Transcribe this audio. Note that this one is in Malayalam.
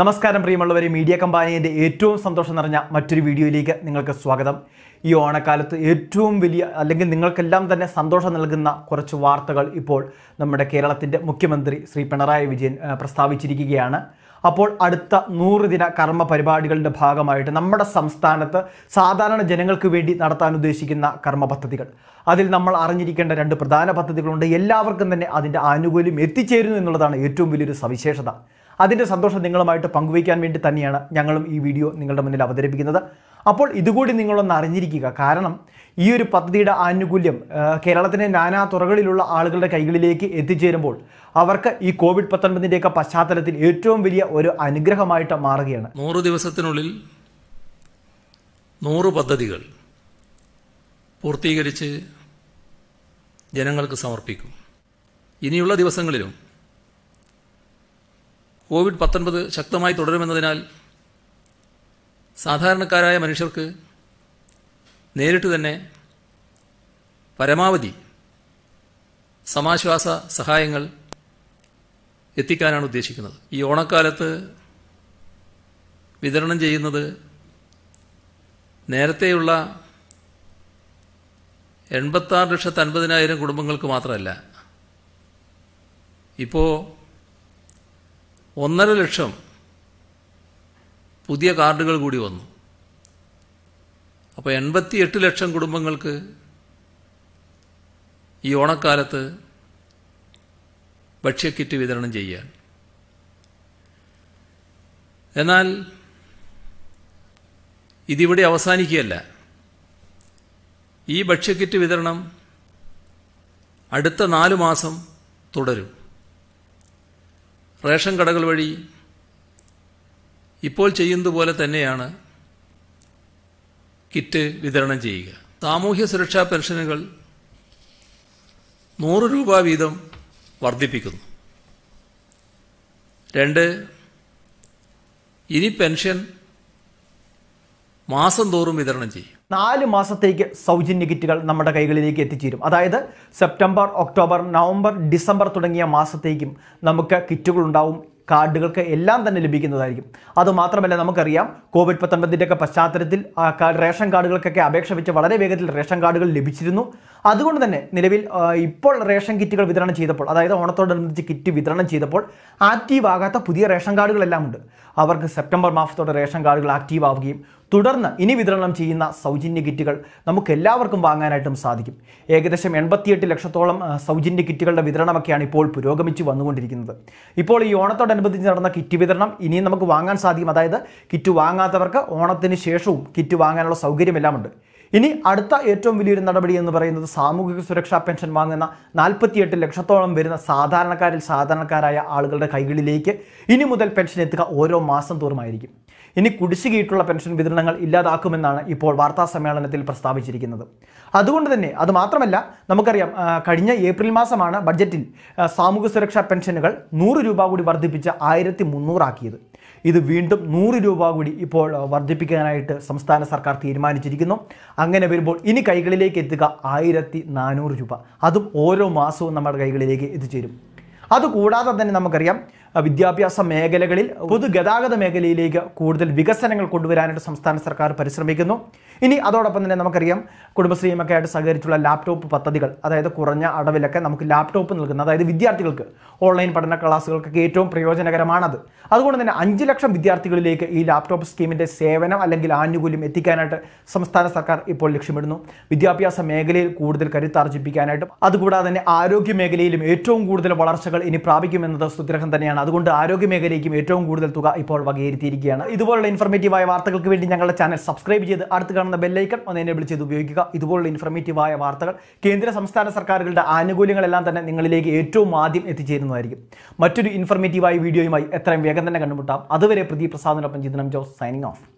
നമസ്കാരം പ്രിയമുള്ളവരെ മീഡിയ കമ്പാനിയുടെ ഏറ്റവും സന്തോഷം നിറഞ്ഞ മറ്റൊരു വീഡിയോയിലേക്ക് നിങ്ങൾക്ക് സ്വാഗതം ഈ ഓണക്കാലത്ത് ഏറ്റവും വലിയ അല്ലെങ്കിൽ നിങ്ങൾക്കെല്ലാം തന്നെ സന്തോഷം നൽകുന്ന കുറച്ച് വാർത്തകൾ ഇപ്പോൾ നമ്മുടെ കേരളത്തിൻ്റെ മുഖ്യമന്ത്രി ശ്രീ പിണറായി വിജയൻ പ്രസ്താവിച്ചിരിക്കുകയാണ് അപ്പോൾ അടുത്ത നൂറ് ദിന കർമ്മ പരിപാടികളുടെ ഭാഗമായിട്ട് നമ്മുടെ സംസ്ഥാനത്ത് സാധാരണ ജനങ്ങൾക്ക് വേണ്ടി നടത്താൻ ഉദ്ദേശിക്കുന്ന കർമ്മ പദ്ധതികൾ അതിൽ നമ്മൾ അറിഞ്ഞിരിക്കേണ്ട രണ്ട് പ്രധാന പദ്ധതികളുണ്ട് എല്ലാവർക്കും തന്നെ അതിൻ്റെ ആനുകൂല്യം എത്തിച്ചേരുന്നു എന്നുള്ളതാണ് ഏറ്റവും വലിയൊരു സവിശേഷത അതിൻ്റെ സന്തോഷം നിങ്ങളുമായിട്ട് പങ്കുവയ്ക്കാൻ വേണ്ടി തന്നെയാണ് ഞങ്ങളും ഈ വീഡിയോ നിങ്ങളുടെ മുന്നിൽ അവതരിപ്പിക്കുന്നത് അപ്പോൾ ഇതുകൂടി നിങ്ങളൊന്ന് അറിഞ്ഞിരിക്കുക കാരണം ഈ ഒരു പദ്ധതിയുടെ ആനുകൂല്യം കേരളത്തിൻ്റെ നാനാ തുറകളിലുള്ള ആളുകളുടെ കൈകളിലേക്ക് എത്തിച്ചേരുമ്പോൾ അവർക്ക് ഈ കോവിഡ് പത്തൊൻപതിൻ്റെയൊക്കെ പശ്ചാത്തലത്തിൽ ഏറ്റവും വലിയ ഒരു അനുഗ്രഹമായിട്ട് മാറുകയാണ് നൂറ് ദിവസത്തിനുള്ളിൽ നൂറ് പദ്ധതികൾ പൂർത്തീകരിച്ച് ജനങ്ങൾക്ക് സമർപ്പിക്കും ഇനിയുള്ള ദിവസങ്ങളിലും കോവിഡ് പത്തൊൻപത് ശക്തമായി തുടരുമെന്നതിനാൽ സാധാരണക്കാരായ മനുഷ്യർക്ക് നേരിട്ട് തന്നെ പരമാവധി സമാശ്വാസ സഹായങ്ങൾ എത്തിക്കാനാണ് ഉദ്ദേശിക്കുന്നത് ഈ ഓണക്കാലത്ത് വിതരണം ചെയ്യുന്നത് നേരത്തെയുള്ള എൺപത്താറ് ലക്ഷത്തൻപതിനായിരം കുടുംബങ്ങൾക്ക് മാത്രമല്ല ഇപ്പോൾ ഒന്നര ലക്ഷം പുതിയ കാർഡുകൾ കൂടി വന്നു അപ്പോൾ എൺപത്തി എട്ട് ലക്ഷം കുടുംബങ്ങൾക്ക് ഈ ഓണക്കാലത്ത് ഭക്ഷ്യക്കിറ്റ് വിതരണം ചെയ്യാൻ എന്നാൽ ഇതിവിടെ അവസാനിക്കുകയല്ല ഈ ഭക്ഷ്യക്കിറ്റ് വിതരണം അടുത്ത നാലു മാസം തുടരും റേഷൻ കടകൾ വഴി ഇപ്പോൾ ചെയ്യുന്നതുപോലെ തന്നെയാണ് കിറ്റ് വിതരണം ചെയ്യുക സാമൂഹ്യ സുരക്ഷാ പെൻഷനുകൾ നൂറ് രൂപ വീതം വർദ്ധിപ്പിക്കുന്നു രണ്ട് ഇനി പെൻഷൻ മാസം തോറും വിതരണം ചെയ്യും നാല് മാസത്തേക്ക് സൗജന്യ കിറ്റുകൾ നമ്മുടെ കൈകളിലേക്ക് എത്തിച്ചേരും അതായത് സെപ്റ്റംബർ ഒക്ടോബർ നവംബർ ഡിസംബർ തുടങ്ങിയ മാസത്തേക്കും നമുക്ക് കിറ്റുകൾ ഉണ്ടാവും കാർഡുകൾക്ക് എല്ലാം തന്നെ ലഭിക്കുന്നതായിരിക്കും അതുമാത്രമല്ല നമുക്കറിയാം കോവിഡ് പത്തൊൻപതിൻ്റെയൊക്കെ പശ്ചാത്തലത്തിൽ റേഷൻ കാർഡുകൾക്കൊക്കെ അപേക്ഷ വെച്ച് വളരെ വേഗത്തിൽ റേഷൻ കാർഡുകൾ ലഭിച്ചിരുന്നു അതുകൊണ്ട് തന്നെ നിലവിൽ ഇപ്പോൾ റേഷൻ കിറ്റുകൾ വിതരണം ചെയ്തപ്പോൾ അതായത് ഓണത്തോടനുബന്ധിച്ച് കിറ്റ് വിതരണം ചെയ്തപ്പോൾ ആക്റ്റീവ് ആകാത്ത പുതിയ റേഷൻ കാർഡുകളെല്ലാം ഉണ്ട് അവർക്ക് സെപ്റ്റംബർ മാസത്തോടെ റേഷൻ കാർഡുകൾ ആക്റ്റീവ് ആവുകയും തുടർന്ന് ഇനി വിതരണം ചെയ്യുന്ന സൗജന്യ കിറ്റുകൾ നമുക്ക് എല്ലാവർക്കും വാങ്ങാനായിട്ടും സാധിക്കും ഏകദേശം എൺപത്തിയെട്ട് ലക്ഷത്തോളം സൗജന്യ കിറ്റുകളുടെ വിതരണമൊക്കെയാണ് ഇപ്പോൾ പുരോഗമിച്ച് വന്നുകൊണ്ടിരിക്കുന്നത് ഇപ്പോൾ ഈ ഓണത്തോടനുബന്ധിച്ച് നടന്ന കിറ്റ് വിതരണം ഇനിയും നമുക്ക് വാങ്ങാൻ സാധിക്കും അതായത് കിറ്റ് വാങ്ങാത്തവർക്ക് ഓണത്തിന് ശേഷവും കിറ്റ് വാങ്ങാനുള്ള സൗകര്യമെല്ലാം ഉണ്ട് ഇനി അടുത്ത ഏറ്റവും വലിയൊരു നടപടി എന്ന് പറയുന്നത് സാമൂഹിക സുരക്ഷാ പെൻഷൻ വാങ്ങുന്ന നാൽപ്പത്തിയെട്ട് ലക്ഷത്തോളം വരുന്ന സാധാരണക്കാരിൽ സാധാരണക്കാരായ ആളുകളുടെ കൈകളിലേക്ക് ഇനി മുതൽ പെൻഷൻ എത്തുക ഓരോ മാസം തോറുമായിരിക്കും ഇനി കുടിശ്ശികയിട്ടുള്ള പെൻഷൻ വിതരണങ്ങൾ ഇല്ലാതാക്കുമെന്നാണ് ഇപ്പോൾ വാർത്താ സമ്മേളനത്തിൽ പ്രസ്താവിച്ചിരിക്കുന്നത് അതുകൊണ്ട് തന്നെ അത് മാത്രമല്ല നമുക്കറിയാം കഴിഞ്ഞ ഏപ്രിൽ മാസമാണ് ബഡ്ജറ്റിൽ സാമൂഹ്യ സുരക്ഷാ പെൻഷനുകൾ നൂറ് രൂപ കൂടി വർദ്ധിപ്പിച്ച് ആയിരത്തി മുന്നൂറാക്കിയത് ഇത് വീണ്ടും നൂറ് രൂപ കൂടി ഇപ്പോൾ വർദ്ധിപ്പിക്കാനായിട്ട് സംസ്ഥാന സർക്കാർ തീരുമാനിച്ചിരിക്കുന്നു അങ്ങനെ വരുമ്പോൾ ഇനി കൈകളിലേക്ക് എത്തുക ആയിരത്തി രൂപ അതും ഓരോ മാസവും നമ്മുടെ കൈകളിലേക്ക് എത്തിച്ചേരും അതുകൂടാതെ തന്നെ നമുക്കറിയാം വിദ്യാഭ്യാസ മേഖലകളിൽ പൊതുഗതാഗത മേഖലയിലേക്ക് കൂടുതൽ വികസനങ്ങൾ കൊണ്ടുവരാനായിട്ട് സംസ്ഥാന സർക്കാർ പരിശ്രമിക്കുന്നു ഇനി അതോടൊപ്പം തന്നെ നമുക്കറിയാം കുടുംബശ്രീയുമൊക്കെ ആയിട്ട് സഹകരിച്ചുള്ള ലാപ്ടോപ്പ് പദ്ധതികൾ അതായത് കുറഞ്ഞ അടവിലൊക്കെ നമുക്ക് ലാപ്ടോപ്പ് നൽകുന്ന അതായത് വിദ്യാർത്ഥികൾക്ക് ഓൺലൈൻ പഠന ക്ലാസ്സുകൾക്കൊക്കെ ഏറ്റവും പ്രയോജനകരമാണത് അതുകൊണ്ട് തന്നെ അഞ്ച് ലക്ഷം വിദ്യാർത്ഥികളിലേക്ക് ഈ ലാപ്ടോപ്പ് സ്കീമിൻ്റെ സേവനം അല്ലെങ്കിൽ ആനുകൂല്യം എത്തിക്കാനായിട്ട് സംസ്ഥാന സർക്കാർ ഇപ്പോൾ ലക്ഷ്യമിടുന്നു വിദ്യാഭ്യാസ മേഖലയിൽ കൂടുതൽ കരുത്താർജിപ്പിക്കാനായിട്ടും അതുകൂടാതെ തന്നെ ആരോഗ്യ മേഖലയിലും ഏറ്റവും കൂടുതൽ വളർച്ചകൾ ഇനി പ്രാപിക്കുമെന്നത് സുദ്രഹം തന്നെയാണ് അതുകൊണ്ട് മേഖലയ്ക്കും ഏറ്റവും കൂടുതൽ തുക ഇപ്പോൾ വകയിരുത്തിയിരിക്കുകയാണ് ഇതുപോലുള്ള ഇൻഫർമേറ്റീവായ വാർത്തകൾക്ക് വേണ്ടി ഞങ്ങളുടെ ചാനൽ സബ്സ്ക്രൈബ് ചെയ്ത് അടുത്ത് കാണുന്ന ബെല്ലൈക്കൺ ഒന്ന് എനേബിൾ ചെയ്ത് ഉപയോഗിക്കുക ഇതുപോലുള്ള ഇൻഫർമേറ്റീവായ വാർത്തകൾ കേന്ദ്ര സംസ്ഥാന സർക്കാരുകളുടെ ആനുകൂല്യങ്ങളെല്ലാം തന്നെ നിങ്ങളിലേക്ക് ഏറ്റവും ആദ്യം എത്തിച്ചേരുന്നതായിരിക്കും മറ്റൊരു ഇൻഫർമേറ്റീവായ വീഡിയോയുമായി എത്രയും വേഗം തന്നെ കണ്ടുമുട്ടാം അതുവരെ പ്രദീപ് പ്രസാദിനൊപ്പം ജിതനം ജോസ് സൈനിങ് ഓഫ്